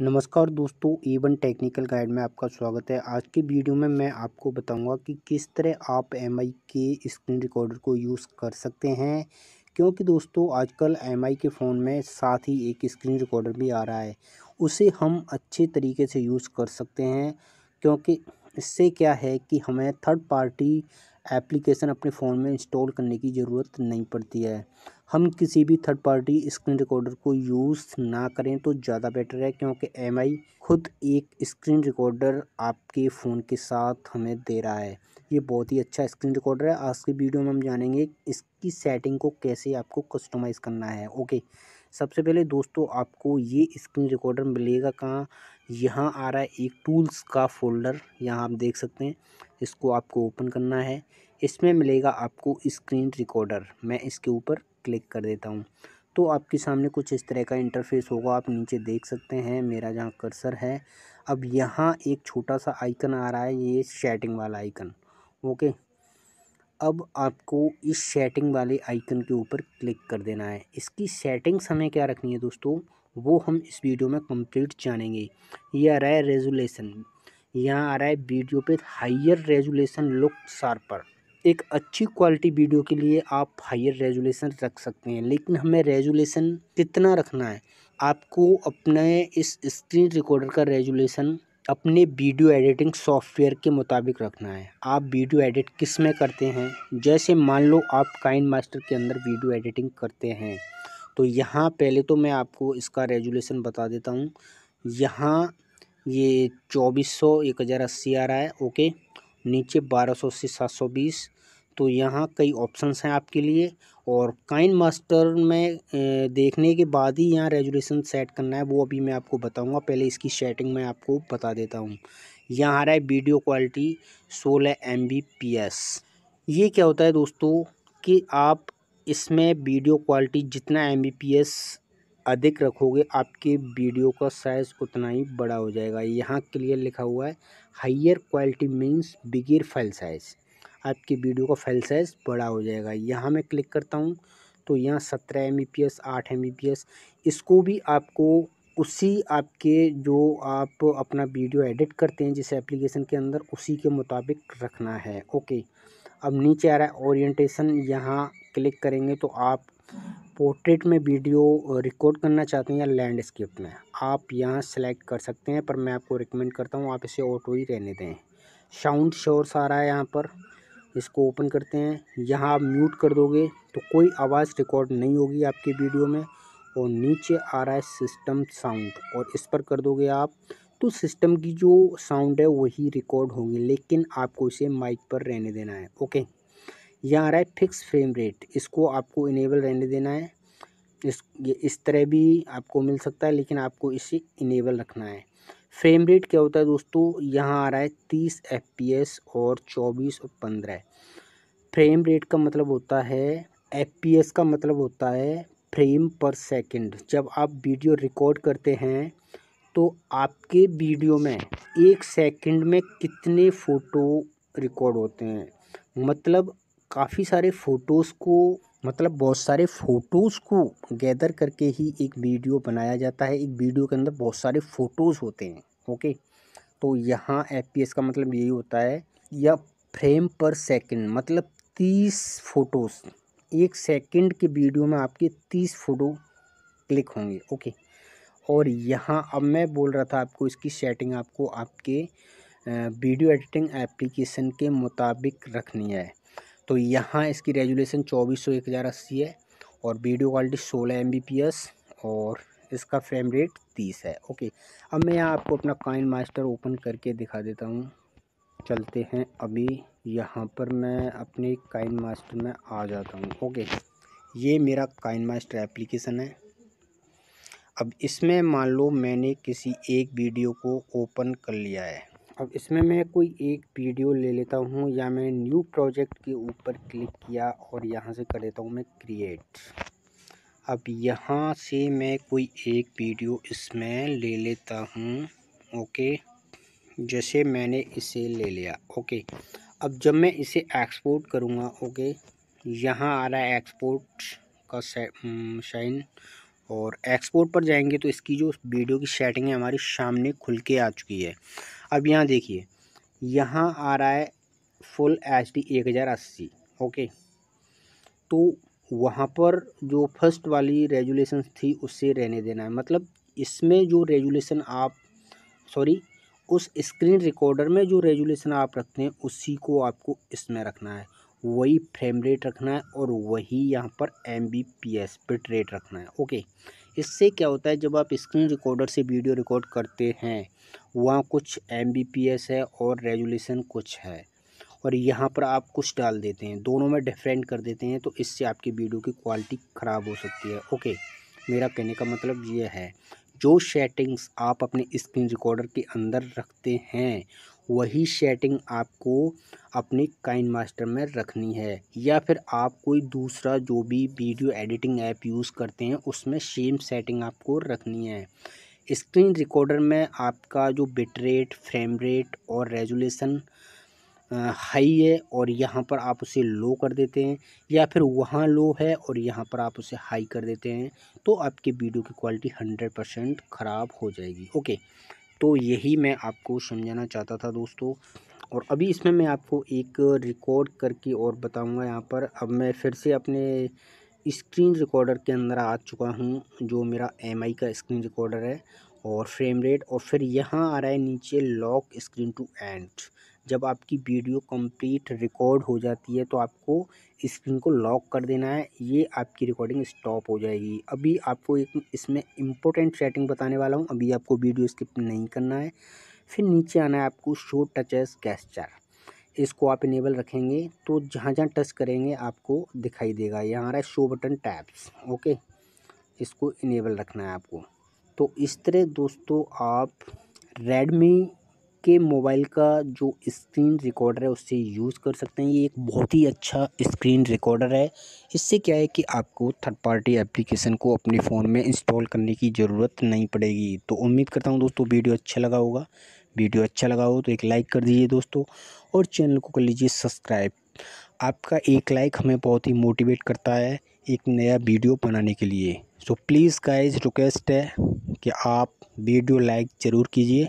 नमस्कार दोस्तों even technical guide में आपका स्वागत है आज की वीडियो में मैं आपको बताऊंगा कि किस तरह आप एम के स्क्रीन रिकॉर्डर को यूज़ कर सकते हैं क्योंकि दोस्तों आजकल एम के फ़ोन में साथ ही एक स्क्रीन रिकॉर्डर भी आ रहा है उसे हम अच्छे तरीके से यूज़ कर सकते हैं क्योंकि इससे क्या है कि हमें थर्ड पार्टी एप्लीकेशन अपने फ़ोन में इंस्टॉल करने की ज़रूरत नहीं पड़ती है हम किसी भी थर्ड पार्टी स्क्रीन रिकॉर्डर को यूज़ ना करें तो ज़्यादा बेटर है क्योंकि एम खुद एक स्क्रीन रिकॉर्डर आपके फ़ोन के साथ हमें दे रहा है ये बहुत ही अच्छा स्क्रीन रिकॉर्डर है आज की वीडियो में हम जानेंगे इसकी सेटिंग को कैसे आपको कस्टमाइज़ करना है ओके सबसे पहले दोस्तों आपको ये स्क्रीन रिकॉर्डर मिलेगा कहाँ यहाँ आ रहा है एक टूल्स का फोल्डर यहाँ आप देख सकते हैं इसको आपको ओपन करना है इसमें मिलेगा आपको स्क्रीन रिकॉर्डर मैं इसके ऊपर क्लिक कर देता हूँ तो आपके सामने कुछ इस तरह का इंटरफेस होगा आप नीचे देख सकते हैं मेरा जहाँ कर्सर है अब यहाँ एक छोटा सा आइकन आ रहा है ये शेटिंग वाला आइकन ओके अब आपको इस शेटिंग वाले आइकन के ऊपर क्लिक कर देना है इसकी सेटिंग्स हमें क्या रखनी है दोस्तों वो हम इस वीडियो में कंप्लीट जानेंगे ये आ रहा है रेजुलेशन यहाँ आ रहा है वीडियो पे हाइयर रेजुलेशन लुक शार्पर एक अच्छी क्वालिटी वीडियो के लिए आप हायर रेजुलेशन रख सकते हैं लेकिन हमें रेजुलेशन कितना रखना है आपको अपने इस स्क्रीन रिकॉर्डर का रेजुलेशन अपने वीडियो एडिटिंग सॉफ्टवेयर के मुताबिक रखना है आप वीडियो एडिट किस में करते हैं जैसे मान लो आप काइन मास्टर के अंदर वीडियो एडिटिंग करते हैं तो यहाँ पहले तो मैं आपको इसका रेजुलेशन बता देता हूँ यहाँ ये चौबीस सौ एक हज़ार अस्सी आ रहा है ओके नीचे बारह सौ से सात सौ बीस तो यहाँ कई ऑप्शंस हैं आपके लिए और काइन मास्टर में देखने के बाद ही यहाँ रेजुलेशन सेट करना है वो अभी मैं आपको बताऊँगा पहले इसकी सेटिंग मैं आपको बता देता हूँ यहाँ आ रहा है वीडियो क्वालिटी सोलह एम ये क्या होता है दोस्तों कि आप इसमें वीडियो क्वालिटी जितना एम अधिक रखोगे आपकी वीडियो का साइज़ उतना ही बड़ा हो जाएगा यहाँ क्लियर लिखा हुआ है higher quality means bigger file size आपकी वीडियो का फाइल साइज़ बड़ा हो जाएगा यहाँ मैं क्लिक करता हूँ तो यहाँ सत्रह एम पी एस आठ एम पी एस इसको भी आपको उसी आपके जो आप अपना वीडियो एडिट करते हैं जिस एप्लीकेशन के अंदर उसी के मुताबिक रखना है ओके अब नीचे आ रहा है ओरिएंटेशन यहाँ क्लिक करेंगे तो आप पोर्ट्रेट में वीडियो रिकॉर्ड करना चाहते हैं या लैंडस्केप में आप यहाँ सेलेक्ट कर सकते हैं पर मैं आपको रिकमेंड करता हूँ आप इसे ऑटो ही रहने दें साउंड शोर्स आ रहा है यहाँ पर इसको ओपन करते हैं यहाँ आप म्यूट कर दोगे तो कोई आवाज़ रिकॉर्ड नहीं होगी आपकी वीडियो में और नीचे आ रहा है सिस्टम साउंड और इस पर कर दोगे आप तो सिस्टम की जो साउंड है वही रिकॉर्ड होगी लेकिन आपको इसे माइक पर रहने देना है ओके यहाँ आ रहा है फिक्स फ्रेम रेट इसको आपको इनेबल रहने देना है इस ये इस तरह भी आपको मिल सकता है लेकिन आपको इसे इनेबल रखना है फ्रेम रेट क्या होता है दोस्तों यहाँ आ रहा है तीस एफ और चौबीस और पंद्रह फ्रेम रेट का मतलब होता है एफ का मतलब होता है फ्रेम पर सेकेंड जब आप वीडियो रिकॉर्ड करते हैं तो आपके वीडियो में एक सेकंड में कितने फ़ोटो रिकॉर्ड होते हैं मतलब काफ़ी सारे फ़ोटोज़ को मतलब बहुत सारे फ़ोटोज़ को गैदर करके ही एक वीडियो बनाया जाता है एक वीडियो के अंदर बहुत सारे फ़ोटोज़ होते हैं ओके तो यहाँ एफ का मतलब यही होता है या फ्रेम पर सेकंड मतलब तीस फ़ोटोज़ एक सेकंड के वीडियो में आपके तीस फ़ोटो क्लिक होंगे ओके और यहाँ अब मैं बोल रहा था आपको इसकी सेटिंग आपको आपके वीडियो एडिटिंग एप्लीकेशन के मुताबिक रखनी है तो यहाँ इसकी रेजुलेशन चौबीस सौ एक हज़ार अस्सी है और वीडियो क्वालिटी सोलह एम और इसका फ्रेम रेट तीस है ओके अब मैं यहाँ आपको अपना काइन मास्टर ओपन करके दिखा देता हूँ चलते हैं अभी यहाँ पर मैं अपने काइन मास्टर में आ जाता हूँ ओके ये मेरा काइन मास्टर एप्लीकेशन है अब इसमें मान लो मैंने किसी एक वीडियो को ओपन कर लिया है अब इसमें मैं कोई एक वीडियो ले लेता हूँ या मैं न्यू प्रोजेक्ट के ऊपर क्लिक किया और यहाँ से कर देता हूँ मैं क्रिएट अब यहाँ से मैं कोई एक वीडियो इसमें ले लेता हूँ ओके जैसे मैंने इसे ले लिया ओके अब जब मैं इसे एक्सपोर्ट करूँगा ओके यहाँ आ रहा है एक्सपोर्ट का साइन और एक्सपोर्ट पर जाएंगे तो इसकी जो वीडियो की सेटिंग है हमारी सामने खुल के आ चुकी है अब यहाँ देखिए यहाँ आ रहा है फुल एच डी एक हज़ार अस्सी ओके तो वहाँ पर जो फर्स्ट वाली रेजुलेशन थी उससे रहने देना है मतलब इसमें जो रेजुलेशन आप सॉरी उस स्क्रीन रिकॉर्डर में जो रेजुलेशन आप रखते हैं उसी को आपको इसमें रखना है वही फ्रेम रेट रखना है और वही यहाँ पर M B P S bit rate रखना है ओके इससे क्या होता है जब आप स्क्रीन रिकॉर्डर से वीडियो रिकॉर्ड करते हैं वहाँ कुछ एम बी पी एस है और रेजुलेशन कुछ है और यहाँ पर आप कुछ डाल देते हैं दोनों में डिफरेंट कर देते हैं तो इससे आपकी वीडियो की क्वालिटी ख़राब हो सकती है ओके मेरा कहने का मतलब ये है जो सेटिंग्स आप अपने स्क्रीन रिकॉर्डर के अंदर रखते हैं वही सेटिंग आपको अपने काइन मास्टर में रखनी है या फिर आप कोई दूसरा जो भी वीडियो एडिटिंग ऐप यूज़ करते हैं उसमें सेम सेटिंग आपको रखनी है स्क्रीन रिकॉर्डर में आपका जो बिट रेट फ्रेम रेट और रेजुलेशन हाई है और यहाँ पर आप उसे लो कर देते हैं या फिर वहाँ लो है और यहाँ पर आप उसे हाई कर देते हैं तो आपके वीडियो की क्वालिटी हंड्रेड परसेंट ख़राब हो जाएगी ओके तो यही मैं आपको समझाना चाहता था दोस्तों और अभी इसमें मैं आपको एक रिकॉर्ड करके और बताऊंगा यहाँ पर अब मैं फिर से अपने स्क्रीन रिकॉर्डर के अंदर आ चुका हूँ जो मेरा एम का स्क्रीन रिकॉर्डर है और फ्रेम रेट और फिर यहाँ आ रहा है नीचे लॉक स्क्रीन टू एंड जब आपकी वीडियो कंप्लीट रिकॉर्ड हो जाती है तो आपको स्क्रीन को लॉक कर देना है ये आपकी रिकॉर्डिंग स्टॉप हो जाएगी अभी आपको एक इसमें इम्पोर्टेंट सेटिंग बताने वाला हूँ अभी आपको वीडियो स्किप नहीं करना है फिर नीचे आना है आपको शो टचेस कैस्चर इसको आप इनेबल रखेंगे तो जहाँ जहाँ टच करेंगे आपको दिखाई देगा यहाँ आ रहा है शो बटन टैप्स ओके इसको इनेबल रखना है आपको तो इस तरह दोस्तों आप रेडमी आपके मोबाइल का जो स्क्रीन रिकॉर्डर है उससे यूज़ कर सकते हैं ये एक बहुत ही अच्छा स्क्रीन रिकॉर्डर है इससे क्या है कि आपको थर्ड पार्टी एप्लीकेशन को अपने फ़ोन में इंस्टॉल करने की ज़रूरत नहीं पड़ेगी तो उम्मीद करता हूँ दोस्तों वीडियो अच्छा लगा होगा वीडियो अच्छा लगा हो तो एक लाइक कर दीजिए दोस्तों और चैनल को कर लीजिए सब्सक्राइब आपका एक लाइक हमें बहुत ही मोटिवेट करता है एक नया वीडियो बनाने के लिए सो प्लीज़ गाइज रिक्वेस्ट है कि आप वीडियो लाइक ज़रूर कीजिए